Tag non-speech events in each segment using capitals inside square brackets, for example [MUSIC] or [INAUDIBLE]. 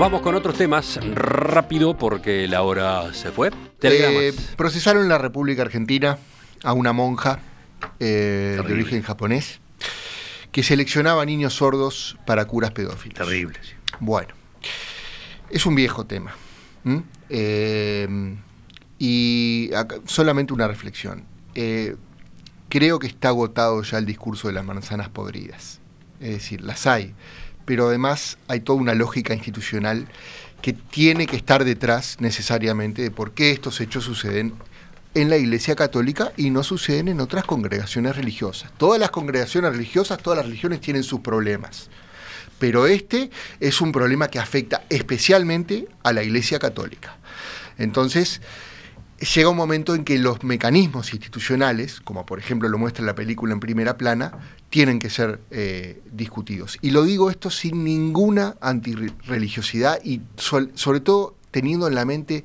vamos con otros temas rápido porque la hora se fue. Eh, procesaron en la República Argentina a una monja eh, de origen japonés que seleccionaba niños sordos para curas pedófilos. Terrible. Bueno, es un viejo tema. Eh, y solamente una reflexión. creo que está agotado ya el discurso de las manzanas podridas. Es decir, las hay pero además hay toda una lógica institucional que tiene que estar detrás necesariamente de por qué estos hechos suceden en la Iglesia Católica y no suceden en otras congregaciones religiosas. Todas las congregaciones religiosas, todas las religiones tienen sus problemas, pero este es un problema que afecta especialmente a la Iglesia Católica. Entonces, llega un momento en que los mecanismos institucionales, como por ejemplo lo muestra la película en primera plana, tienen que ser eh, discutidos. Y lo digo esto sin ninguna antirreligiosidad y sobre todo teniendo en la mente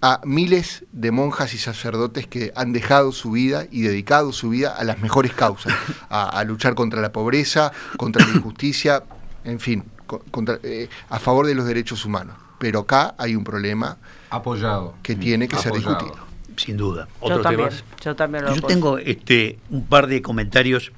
a miles de monjas y sacerdotes que han dejado su vida y dedicado su vida a las mejores causas, a, luchar contra la pobreza, contra la injusticia, en fin, eh, a favor de los derechos humanos. Pero acá hay un problema apoyado que tiene que ser discutido. Sin duda. Yo también, yo también, Yo tengo este, un par de comentarios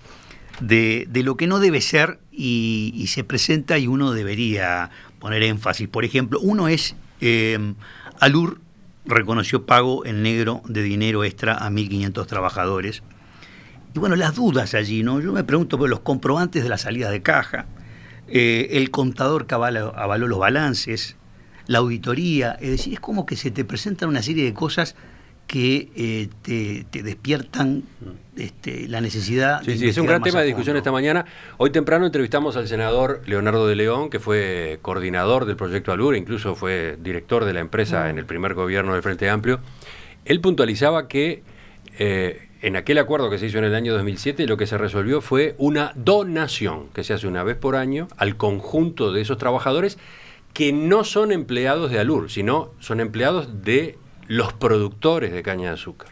de, lo que no debe ser y, se presenta y uno debería poner énfasis. Por ejemplo, uno es eh, Alur reconoció pago en negro de dinero extra a 1.500 trabajadores. Y bueno, las dudas allí, ¿no? Yo me pregunto por los comprobantes de las salidas de caja. Eh, el contador que avaló los balances la auditoría, es decir, es como que se te presentan una serie de cosas que eh, te, despiertan mm. este, la necesidad. Sí, de sí, es un gran tema de discusión esta mañana. Hoy temprano entrevistamos al senador Leonardo de León, que fue coordinador del proyecto Alura, incluso fue director de la empresa mm. en el primer gobierno del Frente Amplio. Él puntualizaba que eh, en aquel acuerdo que se hizo en el año 2007 lo que se resolvió fue una donación que se hace una vez por año al conjunto de esos trabajadores que no son empleados de Alur, sino son empleados de los productores de caña de azúcar.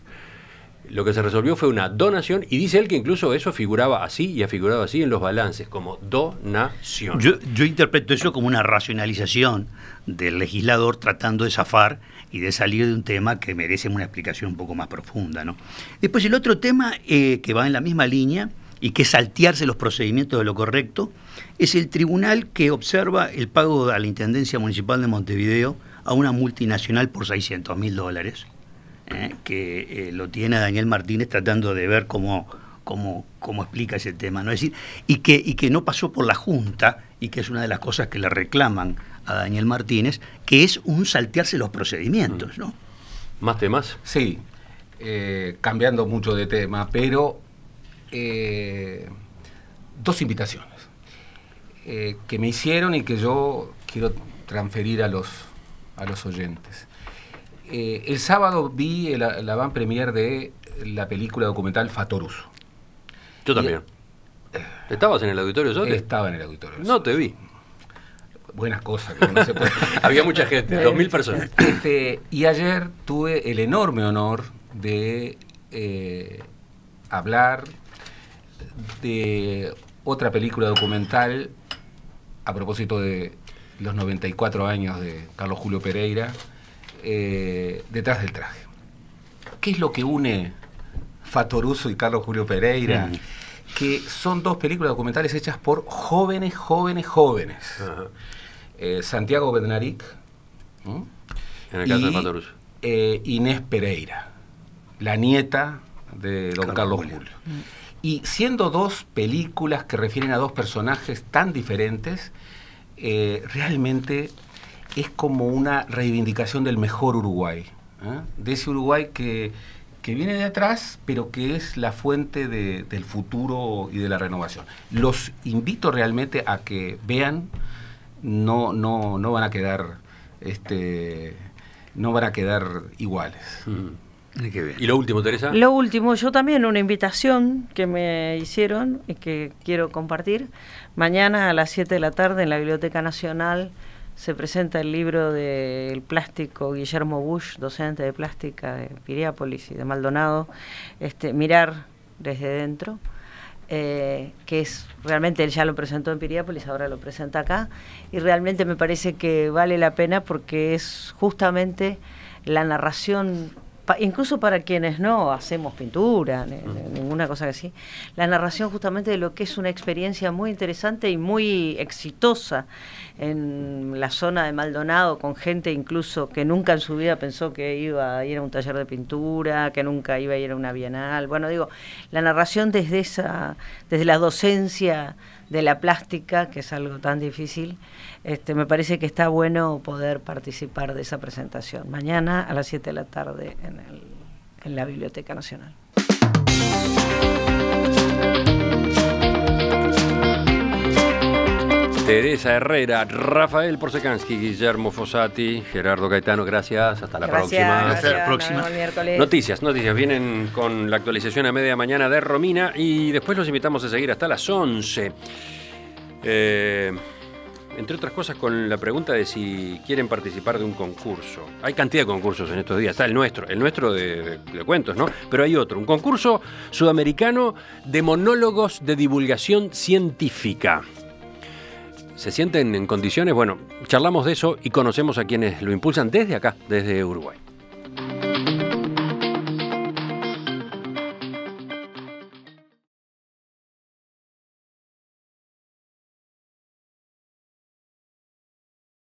Lo que se resolvió fue una donación y dice él que incluso eso figuraba así y ha figurado así en los balances, como donación. Yo, interpreto eso como una racionalización del legislador tratando de zafar y de salir de un tema que merece una explicación un poco más profunda. ¿no? Después el otro tema eh, que va en la misma línea y que saltearse los procedimientos de lo correcto, es el tribunal que observa el pago a la Intendencia Municipal de Montevideo a una multinacional por 600 mil dólares, eh, que eh, lo tiene Daniel Martínez tratando de ver cómo, cómo, cómo explica ese tema, ¿no? decir, y que, y que no pasó por la Junta, y que es una de las cosas que le reclaman a Daniel Martínez, que es un saltearse los procedimientos, mm. ¿no? ¿Más temas? Sí, eh, cambiando mucho de tema, pero eh, dos invitaciones eh, que me hicieron y que yo quiero transferir a los, a los oyentes. Eh, el sábado vi la, van premier de la película documental Fatorus. Yo también. ¿Estabas en el auditorio yo? Estaba en el auditorio. No te vi. Buenas cosas. [LAUGHS] Había mucha gente, dos mil personas. Este, y ayer tuve el enorme honor de hablar de otra película documental a propósito de los 94 años de Carlos Julio Pereira, eh, Detrás del traje. ¿Qué es lo que une Fatoruso y Carlos Julio Pereira? Que son dos películas documentales hechas por jóvenes, jóvenes, jóvenes. Eh, Santiago Bednarik. En el caso de Fatoruso. Eh, Inés Pereira, la nieta de don Carlos, Julio. Mm. Y siendo dos películas que refieren a dos personajes tan diferentes, eh, realmente es como una reivindicación del mejor Uruguay, ¿eh? de ese Uruguay que, viene de atrás, pero que es la fuente del futuro y de la renovación. Los invito realmente a que vean, no, no, van a quedar... Este, no van a quedar iguales. Mm. ¿Y lo último, Teresa? Lo último, yo también una invitación que me hicieron y que quiero compartir. Mañana a las 7 de la tarde en la Biblioteca Nacional se presenta el libro del plástico Guillermo Bush, docente de plástica de Piriápolis y de Maldonado, este, Mirar desde dentro. Eh, que es realmente él ya lo presentó en Piriápolis, ahora lo presenta acá, y realmente me parece que vale la pena porque es justamente la narración incluso para quienes no hacemos pintura, ninguna cosa así, la narración justamente de lo que es una experiencia muy interesante y muy exitosa en la zona de Maldonado, con gente incluso que nunca en su vida pensó que iba a ir a un taller de pintura, que nunca iba a ir a una bienal. Bueno, digo, la narración desde esa, desde la docencia de la plástica, que es algo tan difícil, este, me parece que está bueno poder participar de esa presentación. Mañana a las 7 de la tarde en la Biblioteca Nacional. Teresa Herrera, Rafael Porsekansky, Guillermo Fossati, Gerardo Caetano. gracias. Hasta la próxima. la próxima. noticias, noticias. Vienen con la actualización a media mañana de Romina y después los invitamos a seguir hasta las 11. Eh, entre otras cosas, con la pregunta de si quieren participar de un concurso. Hay cantidad de concursos en estos días. Está el nuestro, el nuestro de, cuentos, ¿no? Pero hay otro, un concurso sudamericano de monólogos de divulgación científica se sienten en condiciones, bueno, charlamos de eso y conocemos a quienes lo impulsan desde acá, desde Uruguay.